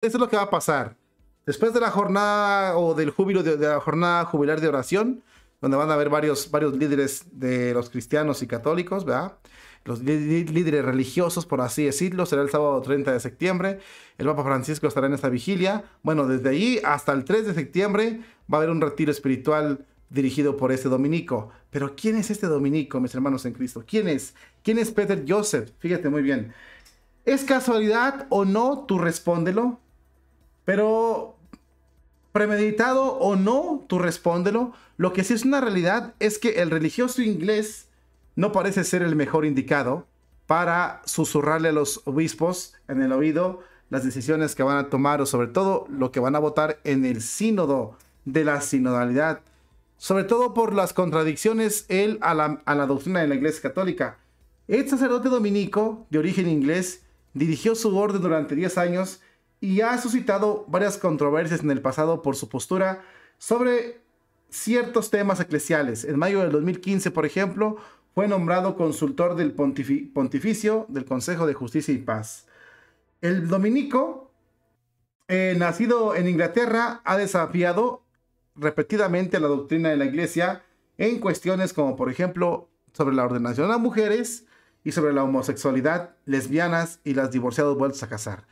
eso es lo que va a pasar. Después de la jornada o del júbilo de, la jornada jubilar de oración, donde van a haber varios, varios líderes de los cristianos y católicos, ¿verdad? Los líderes religiosos, por así decirlo, será el sábado 30 de septiembre. El Papa Francisco estará en esta vigilia. Bueno, desde ahí hasta el 3 de septiembre va a haber un retiro espiritual dirigido por este dominico. Pero ¿quién es este dominico, mis hermanos en Cristo? ¿Quién es? ¿Quién es Peter Joseph? Fíjate muy bien. ¿Es casualidad o no? Tú respóndelo. Pero premeditado o no, tú respóndelo. Lo que sí es una realidad es que el religioso inglés no parece ser el mejor indicado para susurrarle a los obispos en el oído las decisiones que van a tomar o sobre todo lo que van a votar en el sínodo de la sinodalidad. Sobre todo por las contradicciones él a la, a la doctrina de la Iglesia Católica. El sacerdote dominico de origen inglés dirigió su orden durante 10 años y ha suscitado varias controversias en el pasado por su postura sobre ciertos temas eclesiales. En mayo del 2015, por ejemplo, fue nombrado consultor del pontificio del Consejo de Justicia y Paz. El dominico, eh, nacido en Inglaterra, ha desafiado repetidamente la doctrina de la Iglesia en cuestiones como, por ejemplo, sobre la ordenación a mujeres y sobre la homosexualidad, lesbianas y las divorciadas vueltas a casar.